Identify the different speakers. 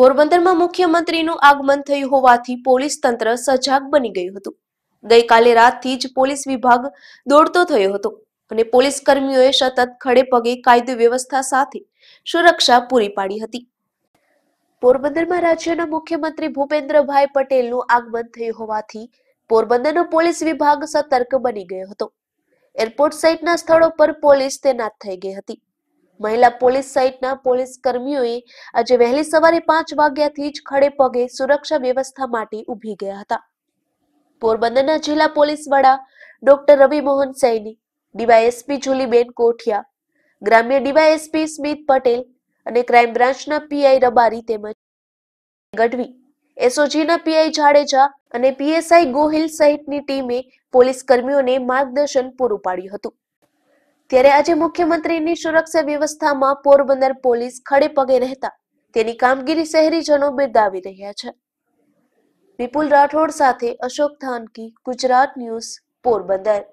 Speaker 1: પોરબંદરમાં મુખ્યમંત્રીનું આગમન થયું હોવાથી પોલીસ તંત્ર સજાગ બની ગયું હતું ગઈકાલે રાતથી જ પોલીસ વિભાગ દોડતો થયો હતો અને પોલીસ કર્મીઓએ સતત ખડે પગે કાયદો વ્યવસ્થા સાથે સુરક્ષા પૂરી પાડી હતી પોરબંદરમાં રાજ્યના મુખ્યમંત્રી ભૂપેન્દ્રભાઈ પટેલનું આગમન થયું હોવાથી પોરબંદરનો પોલીસ વિભાગ સતર્ક બની ગયો હતો એરપોર્ટ સહિતના સ્થળો પર પોલીસ તૈનાત થઈ ગઈ હતી મહિલા પોલીસ સહિતના પોલીસ કર્મીઓએ આજે વહેલી સવારે પાંચ વાગ્યાથી જ ખડે પગે સુરક્ષા વ્યવસ્થા માટે ઉભી ગયા હતા પોરબંદરના જિલ્લા પોલીસ વડા ડોક્ટર રવિ મોહન સૈની ડીવાયએસપી જુલીબેન કોઠિયા ગ્રામ્ય ડીવાયએસપી સ્મિત પટેલ અને ક્રાઇમ બ્રાન્ચના પીઆઈ રબારી તેમજ ગઢવી એસઓજીના પીઆઈ જાડેજા અને પીએસઆઈ ગોહિલ સહિતની ટીમે પોલીસ કર્મીઓને માર્ગદર્શન પૂરું પાડ્યું હતું ત્યારે આજે મુખ્યમંત્રીની સુરક્ષા વ્યવસ્થામાં પોરબંદર પોલીસ ખડે પગે રહેતા તેની કામગીરી શહેરીજનો બિરદાવી રહ્યા છે વિપુલ રાઠોડ સાથે અશોક થાનકી ગુજરાત ન્યૂઝ પોરબંદર